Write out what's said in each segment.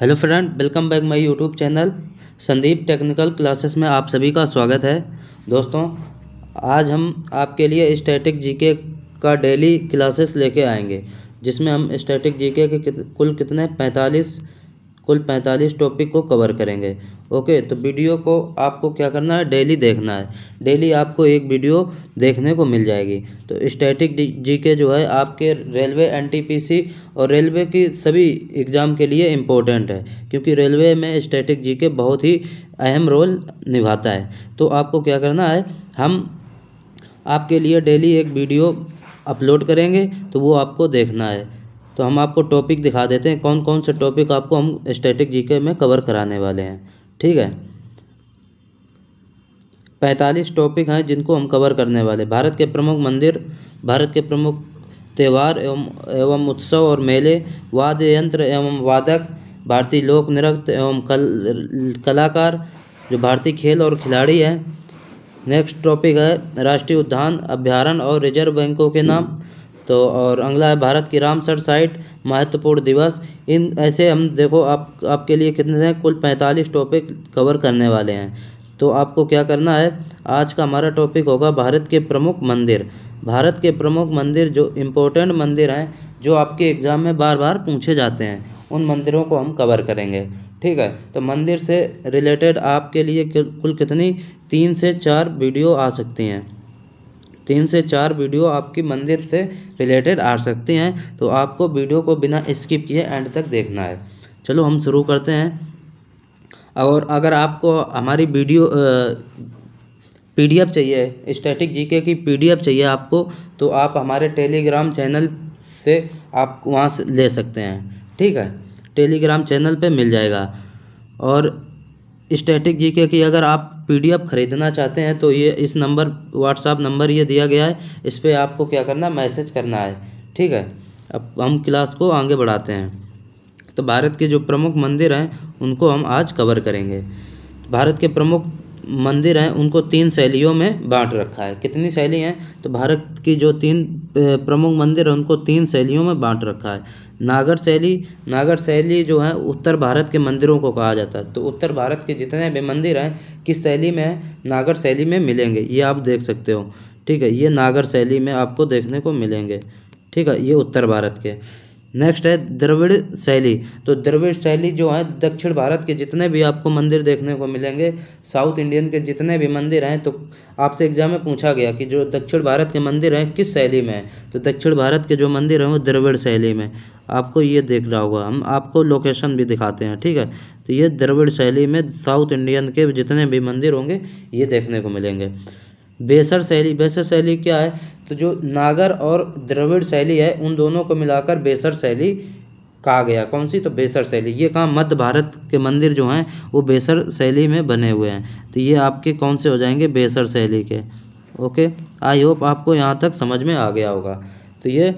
hello friend welcome back my YouTube channel Sandeep Technical Classes में आप सभी का स्वागत है दोस्तों आज हम आपके लिए स्टैटिक जीके का डेली क्लासेस लेके आएंगे जिसमें हम स्टैटिक जीके के कुल कितने पैंतालीस कुल 45 टॉपिक को कवर करेंगे ओके तो वीडियो को आपको क्या करना है डेली देखना है डेली आपको एक वीडियो देखने को मिल जाएगी तो स्टैटिक जी के जो है आपके रेलवे एनटीपीसी और रेलवे की सभी एग्ज़ाम के लिए इम्पोर्टेंट है क्योंकि रेलवे में स्टैटिक जी के बहुत ही अहम रोल निभाता है तो आपको क्या करना है हम आपके लिए डेली एक वीडियो अपलोड करेंगे तो वो आपको देखना है तो हम आपको टॉपिक दिखा देते हैं कौन कौन से टॉपिक आपको हम स्टैटिक जीके में कवर कराने वाले हैं ठीक है पैंतालीस टॉपिक हैं जिनको हम कवर करने वाले भारत के प्रमुख मंदिर भारत के प्रमुख त्यौहार एवं एवं उत्सव और मेले वाद्य यंत्र एवं वादक भारतीय लोक नृत्य एवं कल कलाकार जो भारतीय खेल और खिलाड़ी हैं नेक्स्ट टॉपिक है राष्ट्रीय उद्यान अभ्यारण और रिजर्व बैंकों के नाम तो और अगला है भारत की रामसर साइट महत्वपूर्ण दिवस इन ऐसे हम देखो आप आपके लिए कितने हैं कुल पैंतालीस टॉपिक कवर करने वाले हैं तो आपको क्या करना है आज का हमारा टॉपिक होगा भारत के प्रमुख मंदिर भारत के प्रमुख मंदिर जो इम्पोर्टेंट मंदिर हैं जो आपके एग्ज़ाम में बार बार पूछे जाते हैं उन मंदिरों को हम कवर करेंगे ठीक है तो मंदिर से रिलेटेड आपके लिए कुल कितनी तीन से चार वीडियो आ सकती हैं तीन से चार वीडियो आपकी मंदिर से रिलेटेड आ सकती हैं तो आपको वीडियो को बिना स्किप किए एंड तक देखना है चलो हम शुरू करते हैं और अगर आपको हमारी वीडियो पीडीएफ चाहिए स्टैटिक जीके की पीडीएफ चाहिए आपको तो आप हमारे टेलीग्राम चैनल से आप वहाँ से ले सकते हैं ठीक है टेलीग्राम चैनल पे मिल जाएगा और स्टैटिक जीके की अगर आप पीडीएफ ख़रीदना चाहते हैं तो ये इस नंबर व्हाट्सअप नंबर ये दिया गया है इस पर आपको क्या करना मैसेज करना है ठीक है अब हम क्लास को आगे बढ़ाते हैं तो भारत के जो प्रमुख मंदिर हैं उनको हम आज कवर करेंगे भारत के प्रमुख मंदिर हैं उनको तीन शैलियों में बांट रखा है कितनी शैली हैं तो भारत की जो तीन प्रमुख मंदिर हैं उनको तीन शैलियों में बांट रखा है नागर शैली नागर शैली जो है उत्तर भारत के मंदिरों को कहा जाता है तो उत्तर भारत के जितने भी मंदिर हैं किस शैली में नागर शैली में मिलेंगे ये आप देख सकते हो ठीक है ये नागर शैली में आपको देखने को मिलेंगे ठीक है ये उत्तर भारत के नेक्स्ट है द्रविड़ शैली तो द्रविड़ शैली जो है दक्षिण भारत के जितने भी आपको मंदिर देखने को मिलेंगे साउथ इंडियन के जितने भी मंदिर हैं तो आपसे एग्जाम में पूछा गया कि जो दक्षिण भारत के मंदिर हैं किस शैली में है तो दक्षिण भारत के जो मंदिर हैं वो द्रविड़ शैली में आपको ये देख रहा होगा हम आपको लोकेशन भी दिखाते हैं ठीक है तो ये द्रविड़ शैली में साउथ इंडियन के जितने भी मंदिर होंगे ये देखने को मिलेंगे बेसर शैली बेसर शैली क्या है तो जो नागर और द्रविड़ शैली है उन दोनों को मिलाकर बेसर शैली कहा गया कौन सी तो बेसर शैली ये कहा मध्य भारत के मंदिर जो हैं वो बेसर शैली में बने हुए हैं तो ये आपके कौन से हो जाएंगे बेसर शैली के ओके आई होप आपको यहाँ तक समझ में आ गया होगा तो ये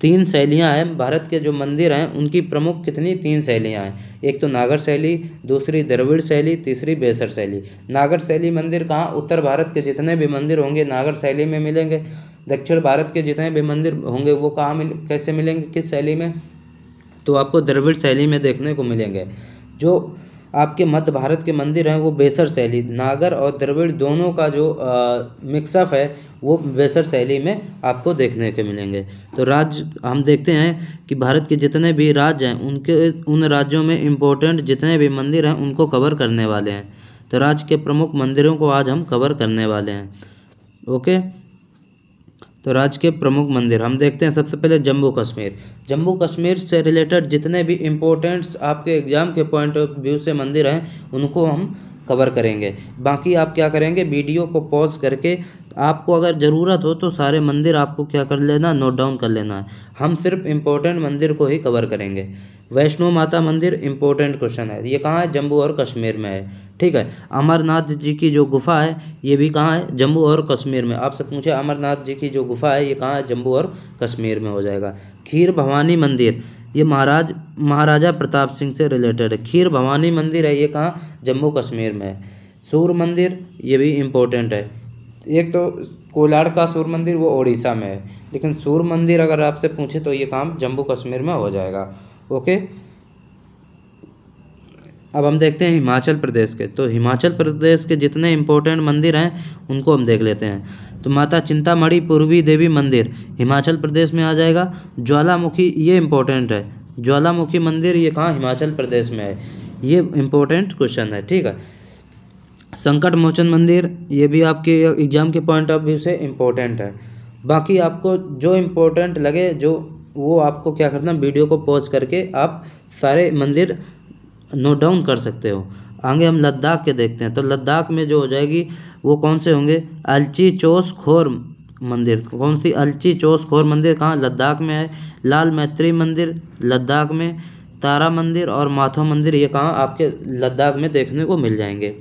तीन शैलियाँ हैं भारत के जो मंदिर हैं उनकी प्रमुख कितनी तीन शैलियाँ हैं एक तो नागर शैली दूसरी द्रविड़ शैली तीसरी बेसर शैली नागर शैली मंदिर कहाँ उत्तर भारत के जितने भी मंदिर होंगे नागर शैली में मिलेंगे दक्षिण भारत के जितने भी मंदिर होंगे वो कहाँ मिल कैसे मिलेंगे किस शैली में तो आपको द्रविड़ शैली में देखने को मिलेंगे जो आपके मध्य भारत के मंदिर हैं वो बेसर शैली नागर और द्रविड़ दोनों का जो मिक्सअप है वो बेसर शैली में आपको देखने के मिलेंगे तो राज्य हम देखते हैं कि भारत के जितने भी राज्य हैं उनके उन राज्यों में इम्पोर्टेंट जितने भी मंदिर हैं उनको कवर करने वाले हैं तो राज्य के प्रमुख मंदिरों को आज हम कवर करने वाले हैं ओके तो राज्य के प्रमुख मंदिर हम देखते हैं सबसे पहले जम्मू कश्मीर जम्मू कश्मीर से रिलेटेड जितने भी इम्पोर्टेंट्स आपके एग्ज़ाम के पॉइंट ऑफ व्यू से मंदिर हैं उनको हम कवर करेंगे बाकी आप क्या करेंगे वीडियो को पॉज करके आपको अगर ज़रूरत हो तो सारे मंदिर आपको क्या कर लेना नोट डाउन कर लेना है हम सिर्फ इम्पोर्टेंट मंदिर को ही कवर करेंगे वैष्णो माता मंदिर इम्पोर्टेंट क्वेश्चन है ये कहाँ है जम्मू और कश्मीर में है ठीक है अमरनाथ जी की जो गुफा है ये भी कहाँ है जम्मू और कश्मीर में आपसे पूछे अमरनाथ जी की जो गुफा है ये कहाँ है जम्मू और कश्मीर में हो जाएगा खीर भवानी मंदिर ये महाराज महाराजा प्रताप सिंह से रिलेटेड है खीर भवानी मंदिर है ये कहाँ जम्मू कश्मीर में है सूर्य मंदिर ये भी इम्पोर्टेंट है एक तो कोलाड़ का सूर्य मंदिर वो उड़ीसा में है लेकिन सूर्य मंदिर अगर आपसे पूछे तो ये काम जम्मू कश्मीर में हो जाएगा ओके अब हम देखते हैं हिमाचल प्रदेश के तो हिमाचल प्रदेश के जितने इम्पोर्टेंट मंदिर हैं उनको हम देख लेते हैं तो माता चिंतामढ़ी पूर्वी देवी मंदिर हिमाचल प्रदेश में आ जाएगा ज्वालामुखी ये इम्पोर्टेंट है ज्वालामुखी मंदिर ये कहाँ हिमाचल प्रदेश में है ये इम्पोर्टेंट क्वेश्चन है ठीक है संकट मोचन मंदिर ये भी आपके एग्ज़ाम के पॉइंट ऑफ व्यू से इम्पोर्टेंट है बाकी आपको जो इम्पोर्टेंट लगे जो वो आपको क्या करना वीडियो को पॉज करके आप सारे मंदिर नोट डाउन कर सकते हो आगे हम लद्दाख के देखते हैं तो लद्दाख में जो हो जाएगी वो कौन से होंगे अलची चोस खोर मंदिर कौन सी अलची चोस खोर मंदिर कहाँ लद्दाख में है लाल मैत्री मंदिर लद्दाख में तारा मंदिर और माथो मंदिर ये कहाँ आपके लद्दाख में देखने को मिल जाएंगे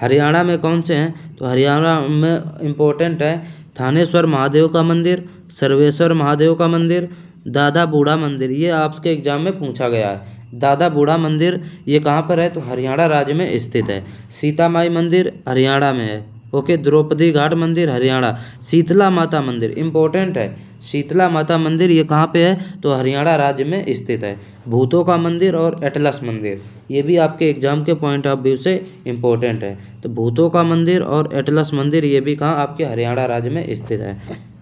हरियाणा में कौन से हैं तो हरियाणा में इम्पोर्टेंट है थानेश्वर महादेव का मंदिर सर्वेश्वर महादेव का मंदिर दादा बूढ़ा मंदिर ये आपके एग्जाम में पूछा गया है दादा बूढ़ा मंदिर ये कहाँ पर है तो हरियाणा राज्य में स्थित है सीता माई मंदिर हरियाणा में है ओके द्रौपदी घाट मंदिर हरियाणा शीतला माता मंदिर इम्पोर्टेंट है शीतला माता मंदिर ये कहाँ पे है तो हरियाणा राज्य में स्थित है भूतों का मंदिर और एटलस मंदिर ये भी आपके एग्जाम के पॉइंट ऑफ व्यू से इम्पोर्टेंट है तो भूतों का मंदिर और एटलस मंदिर ये भी कहाँ आपके हरियाणा राज्य में स्थित है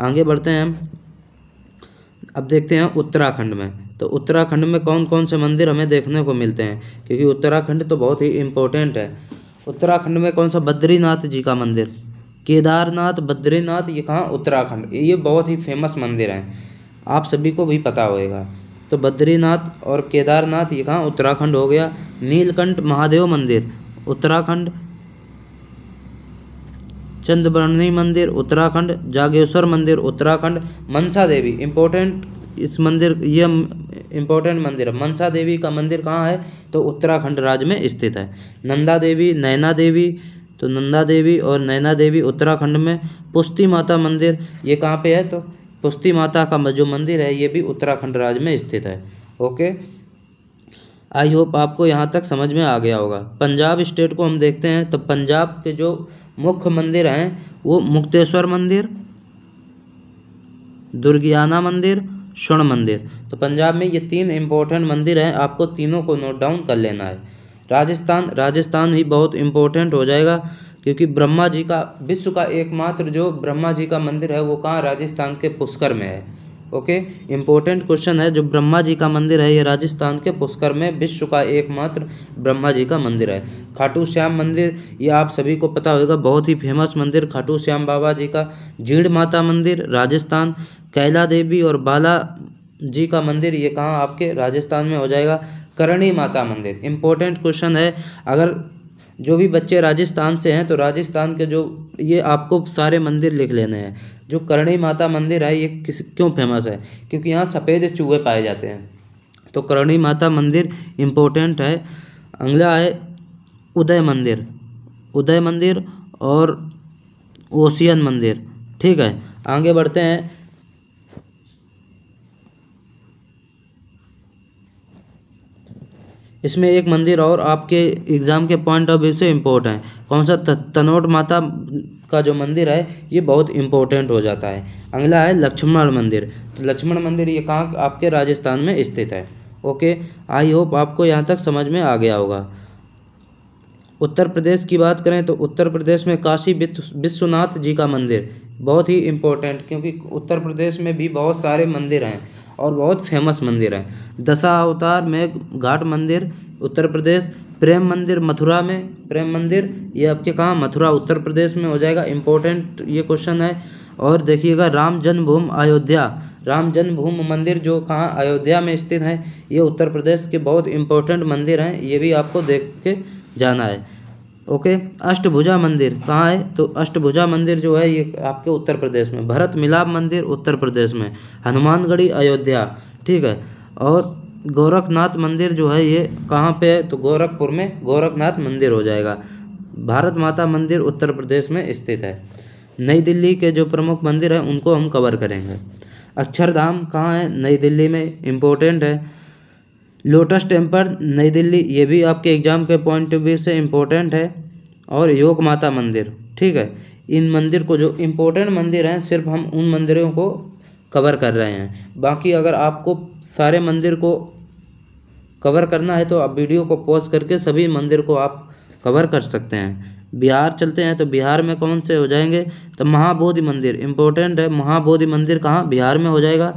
आगे बढ़ते हैं हम अब देखते हैं उत्तराखंड में तो उत्तराखंड में कौन कौन से मंदिर हमें देखने को मिलते हैं क्योंकि उत्तराखंड तो बहुत ही इम्पोर्टेंट है उत्तराखंड में कौन सा बद्रीनाथ जी का मंदिर केदारनाथ बद्रीनाथ ये कहाँ उत्तराखंड ये बहुत ही फेमस मंदिर हैं आप सभी को भी पता होएगा तो बद्रीनाथ और केदारनाथ ये कहाँ उत्तराखंड हो गया नीलकंठ महादेव मंदिर उत्तराखंड चंद्रवर्णी मंदिर उत्तराखंड जागेश्वर मंदिर उत्तराखंड मनसा देवी इम्पोर्टेंट इस मंदिर यह इम्पोर्टेंट मंदिर है मनसा देवी का मंदिर कहाँ है तो उत्तराखंड राज्य में स्थित है नंदा देवी नैना देवी तो नंदा देवी और नैना देवी उत्तराखंड में पुष्टि माता मंदिर ये कहाँ पे है तो पुष्टि माता का जो मंदिर है ये भी उत्तराखंड राज्य में स्थित है ओके आई होप आपको यहाँ तक समझ में आ गया होगा पंजाब स्टेट को हम देखते हैं तो पंजाब के जो मुख्य मंदिर हैं वो मुक्तेश्वर मंदिर दुर्गियाना मंदिर स्वर्ण मंदिर तो पंजाब में ये तीन इम्पोर्टेंट मंदिर हैं आपको तीनों को नोट डाउन कर लेना है राजस्थान राजस्थान भी बहुत इम्पोर्टेंट हो जाएगा क्योंकि ब्रह्मा जी का विश्व का एकमात्र जो ब्रह्मा जी का मंदिर है वो कहाँ राजस्थान के पुष्कर में है ओके इम्पोर्टेंट क्वेश्चन है जो ब्रह्मा जी का मंदिर है ये राजस्थान के पुष्कर में विश्व का एकमात्र ब्रह्मा जी का मंदिर है खाटू श्याम मंदिर ये आप सभी को पता होगा बहुत ही फेमस मंदिर खाटू श्याम बाबा जी का जीण माता मंदिर राजस्थान कैला देवी और बाला जी का मंदिर ये कहाँ आपके राजस्थान में हो जाएगा करणी माता मंदिर इम्पोर्टेंट क्वेश्चन है अगर जो भी बच्चे राजस्थान से हैं तो राजस्थान के जो ये आपको सारे मंदिर लिख लेने हैं जो करणी माता मंदिर है ये किस क्यों फेमस है क्योंकि यहाँ सफ़ेद चूहे पाए जाते हैं तो करणी माता मंदिर इम्पोर्टेंट है अगला है उदय मंदिर उदय मंदिर और ओसियन मंदिर ठीक है आगे बढ़ते हैं इसमें एक मंदिर और आपके एग्ज़ाम के पॉइंट ऑफ व्यू से इम्पोर्ट है कौन सा तनोट माता का जो मंदिर है ये बहुत इम्पोर्टेंट हो जाता है अगला है लक्ष्मण मंदिर तो लक्ष्मण मंदिर ये कहाँ आपके राजस्थान में स्थित है ओके आई होप आपको यहाँ तक समझ में आ गया होगा उत्तर प्रदेश की बात करें तो उत्तर प्रदेश में काशी विश्वनाथ जी का मंदिर बहुत ही इम्पोर्टेंट क्योंकि उत्तर प्रदेश में भी बहुत सारे मंदिर हैं और बहुत फेमस मंदिर हैं दशा अवतार में घाट मंदिर उत्तर प्रदेश प्रेम मंदिर मथुरा में प्रेम मंदिर ये आपके कहाँ मथुरा उत्तर प्रदेश में हो जाएगा इम्पोर्टेंट ये क्वेश्चन है और देखिएगा राम जन्मभूमि अयोध्या राम जन्मभूमि मंदिर जो कहाँ अयोध्या में स्थित है ये उत्तर प्रदेश के बहुत इम्पोर्टेंट मंदिर हैं ये भी आपको देख के जाना है ओके अष्टभुजा मंदिर कहाँ है तो अष्टभुजा मंदिर जो है ये आपके उत्तर प्रदेश में भरत मिलाप मंदिर उत्तर प्रदेश में हनुमानगढ़ी अयोध्या ठीक है और गोरखनाथ मंदिर जो है ये कहाँ पे है तो गोरखपुर में गोरखनाथ मंदिर हो जाएगा भारत माता मंदिर उत्तर प्रदेश में स्थित है नई दिल्ली के जो प्रमुख मंदिर हैं उनको हम कवर करेंगे अक्षरधाम कहाँ है नई दिल्ली में इम्पोर्टेंट है लोटस टेम्पल नई दिल्ली ये भी आपके एग्जाम के पॉइंट ऑफ व्यू से इम्पोर्टेंट है और योग माता मंदिर ठीक है इन मंदिर को जो इम्पोर्टेंट मंदिर हैं सिर्फ हम उन मंदिरों को कवर कर रहे हैं बाकी अगर आपको सारे मंदिर को कवर करना है तो आप वीडियो को पॉज करके सभी मंदिर को आप कवर कर सकते हैं बिहार चलते हैं तो बिहार में कौन से हो जाएंगे तो महाबोधि मंदिर इम्पोर्टेंट है महाबोधि मंदिर कहाँ बिहार में हो जाएगा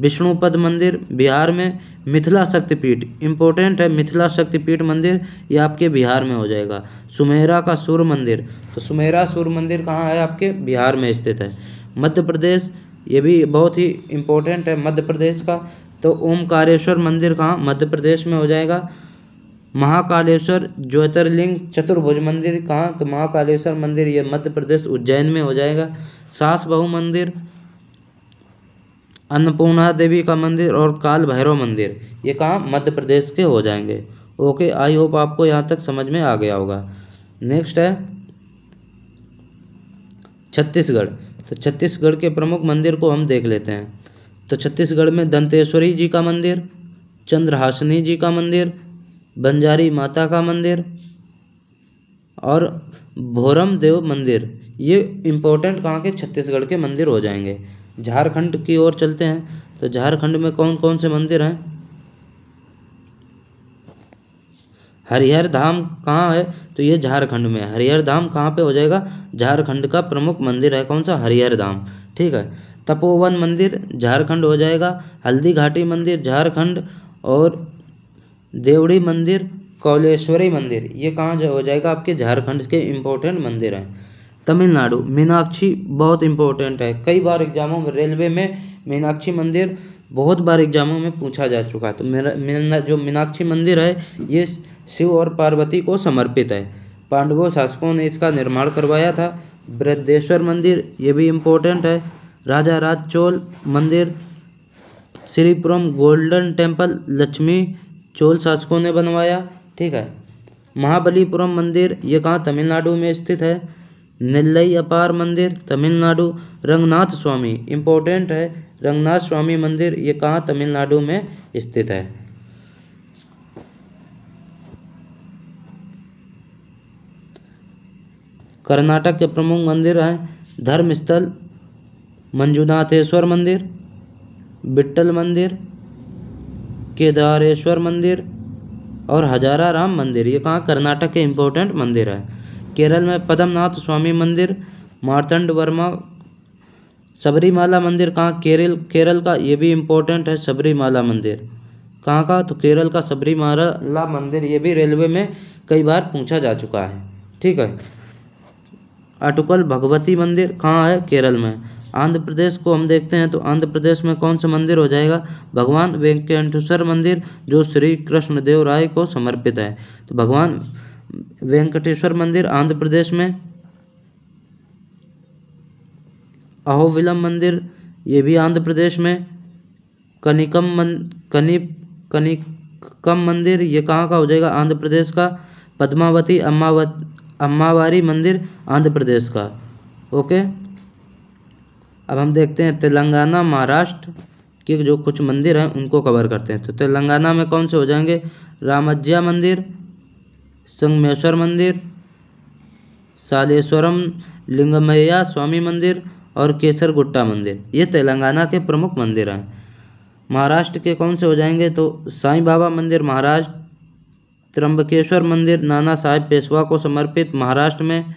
विष्णुपद मंदिर बिहार में मिथिला शक्तिपीठ इम्पोर्टेंट है मिथिला शक्तिपीठ मंदिर ये आपके बिहार में हो जाएगा सुमेरा का सूर्य मंदिर तो सुमेरा सूर्य मंदिर कहाँ है आपके बिहार में स्थित है मध्य प्रदेश ये भी बहुत ही इम्पोर्टेंट है मध्य प्रदेश का तो ओमकारेश्वर मंदिर कहाँ मध्य प्रदेश में हो जाएगा महाकालेश्वर ज्योतिर्लिंग चतुर्भुज मंदिर कहाँ तो महाकालेश्वर मंदिर ये मध्य प्रदेश उज्जैन में हो जाएगा सास बहु मंदिर अन्नपूर्णा देवी का मंदिर और काल भैरव मंदिर ये कहाँ मध्य प्रदेश के हो जाएंगे ओके आई होप आपको यहाँ तक समझ में आ गया होगा नेक्स्ट है छत्तीसगढ़ तो छत्तीसगढ़ के प्रमुख मंदिर को हम देख लेते हैं तो छत्तीसगढ़ में दंतेश्वरी जी का मंदिर चंद्रहासिनी जी का मंदिर बंजारी माता का मंदिर और भोरम देव मंदिर ये इम्पोर्टेंट कहाँ के छत्तीसगढ़ के मंदिर हो जाएंगे झारखंड की ओर चलते हैं तो झारखंड में कौन कौन से मंदिर हैं हरिहर धाम कहाँ है तो ये झारखंड में है हरिहर धाम कहाँ पे हो जाएगा झारखंड का प्रमुख मंदिर है कौन सा हरिहर धाम ठीक है तपोवन मंदिर झारखंड हो जाएगा हल्दी घाटी मंदिर झारखंड और देवड़ी मंदिर कौलेश्वरी मंदिर ये कहाँ हो जाएगा आपके झारखंड के इम्पोर्टेंट मंदिर हैं तमिलनाडु मीनाक्षी बहुत इंपॉर्टेंट है कई बार एग्जामों में रेलवे में मीनाक्षी मंदिर बहुत बार एग्जामों में पूछा जा चुका है तो मेरा जो मीनाक्षी मंदिर है ये शिव और पार्वती को समर्पित है पांडवों शासकों ने इसका निर्माण करवाया था बृद्धेश्वर मंदिर ये भी इम्पोर्टेंट है राजा राज चोल मंदिर श्रीपुरम गोल्डन टेम्पल लक्ष्मी चोल शासकों ने बनवाया ठीक है महाबलीपुरम मंदिर ये कहाँ तमिलनाडु में स्थित है नेल्लई अपार मंदिर तमिलनाडु रंगनाथ स्वामी इम्पोर्टेंट है रंगनाथ स्वामी मंदिर ये कहाँ तमिलनाडु में स्थित है कर्नाटक के प्रमुख मंदिर हैं धर्मस्थल मंजूनाथेश्वर मंदिर बिट्टल मंदिर केदारेश्वर मंदिर और हजारा राम मंदिर ये कहाँ कर्नाटक के इम्पोर्टेंट मंदिर है केरल में पद्मनाथ स्वामी मंदिर मार्तंड वर्मा सबरीमाला मंदिर कहाँ केरल केरल का ये भी इम्पोर्टेंट है सबरीमाला मंदिर कहाँ का तो केरल का सबरीमाला मंदिर ये भी रेलवे में कई बार पूछा जा चुका है ठीक है अटुकल भगवती मंदिर कहाँ है केरल में आंध्र प्रदेश को हम देखते हैं तो आंध्र प्रदेश में कौन सा मंदिर हो जाएगा भगवान वेंकटेश्वर मंदिर जो श्री कृष्णदेव राय को समर्पित है तो भगवान वेंकटेश्वर मंदिर आंध्र प्रदेश में अहोविलम मंदिर ये भी आंध्र प्रदेश में कनिकम मन कनि कनिकम मंदिर ये कहाँ का हो जाएगा आंध्र प्रदेश का पद्मावती अम्मावत अम्मावारी मंदिर आंध्र प्रदेश का ओके अब हम देखते हैं तेलंगाना महाराष्ट्र के जो कुछ मंदिर हैं उनको कवर करते हैं तो तेलंगाना में कौन से हो जाएंगे रामज्या मंदिर संगमेश्वर मंदिर सालेश्वरम लिंगमैया स्वामी मंदिर और केसर गुट्टा मंदिर ये तेलंगाना के प्रमुख मंदिर हैं महाराष्ट्र के कौन से हो जाएंगे तो साईं बाबा मंदिर महाराष्ट्र त्रंबकेश्वर मंदिर नाना साहेब पेशवा को समर्पित महाराष्ट्र में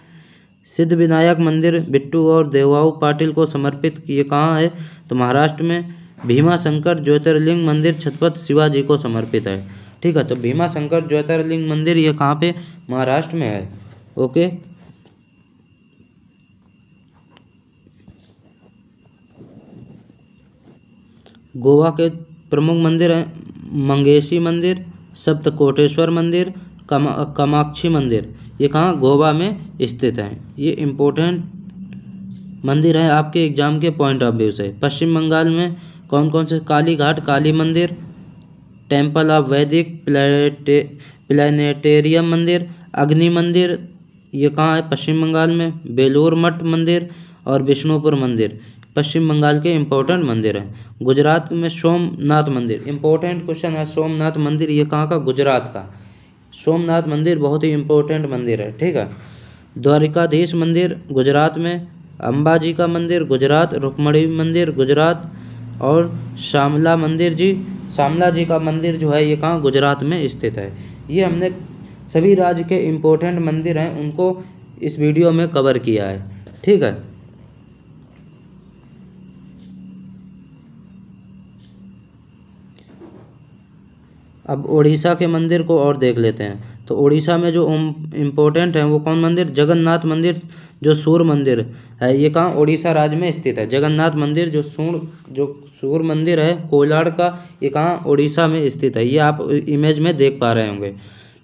सिद्ध विनायक मंदिर बिट्टू और देवाऊ पाटिल को समर्पित ये कहाँ है तो महाराष्ट्र में भीमा शंकर ज्योतिर्लिंग मंदिर छत्रपति शिवाजी को समर्पित है ठीक है तो भीमा शंकर ज्योतिर्लिंग मंदिर ये कहाँ पे महाराष्ट्र में है ओके गोवा के प्रमुख मंदिर हैं मंगेशी मंदिर सप्तकोटेश्वर मंदिर कमा कामाक्षी मंदिर ये कहाँ गोवा में स्थित हैं ये इम्पोर्टेंट मंदिर है आपके एग्जाम के पॉइंट ऑफ व्यू से पश्चिम बंगाल में कौन कौन से काली घाट काली मंदिर टेम्पल ऑफ वैदिक प्लेटे प्लानिटेरियम मंदिर अग्नि मंदिर ये कहाँ है पश्चिम बंगाल में बेलूर मठ मंदिर और विष्णुपुर मंदिर पश्चिम बंगाल के इम्पोर्टेंट मंदिर हैं गुजरात में सोमनाथ मंदिर इम्पोर्टेंट क्वेश्चन है सोमनाथ मंदिर ये कहाँ का गुजरात का सोमनाथ मंदिर बहुत ही इम्पोर्टेंट मंदिर है ठीक है द्वारिकाधीश मंदिर गुजरात में अम्बा जी का मंदिर गुजरात रुकमणी मंदिर गुजरात और श्यामला मंदिर जी शामला जी का मंदिर जो है ये कहाँ गुजरात में स्थित है ये हमने सभी राज्य के इम्पोर्टेंट मंदिर हैं उनको इस वीडियो में कवर किया है ठीक है अब उड़ीसा के मंदिर को और देख लेते हैं तो उड़ीसा में जो इम्पोर्टेंट है वो कौन मंदिर जगन्नाथ मंदिर जो सूर मंदिर है ये कहाँ उड़ीसा राज्य में स्थित है जगन्नाथ मंदिर जो सूर जो सूर मंदिर है कोलाड़ का ये कहाँ उड़ीसा में स्थित है ये आप इमेज में देख पा रहे होंगे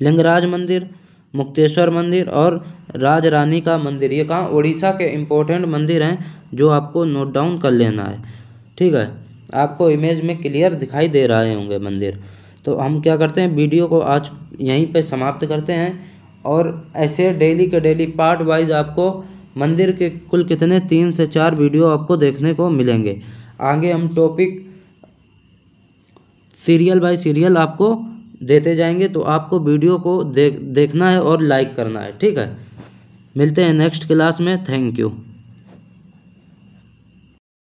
लिंगराज मंदिर मुक्तेश्वर मंदिर और राज रानी का मंदिर ये कहाँ उड़ीसा के इम्पोर्टेंट मंदिर हैं जो आपको नोट डाउन कर लेना है ठीक है आपको इमेज में क्लियर दिखाई दे रहे होंगे मंदिर तो हम क्या करते हैं वीडियो को आज यहीं पर समाप्त करते हैं और ऐसे डेली के डेली पार्ट वाइज आपको मंदिर के कुल कितने तीन से चार वीडियो आपको देखने को मिलेंगे आगे हम टॉपिक सीरियल बाय सीरियल आपको देते जाएंगे तो आपको वीडियो को देख देखना है और लाइक करना है ठीक है मिलते हैं नेक्स्ट क्लास में थैंक यू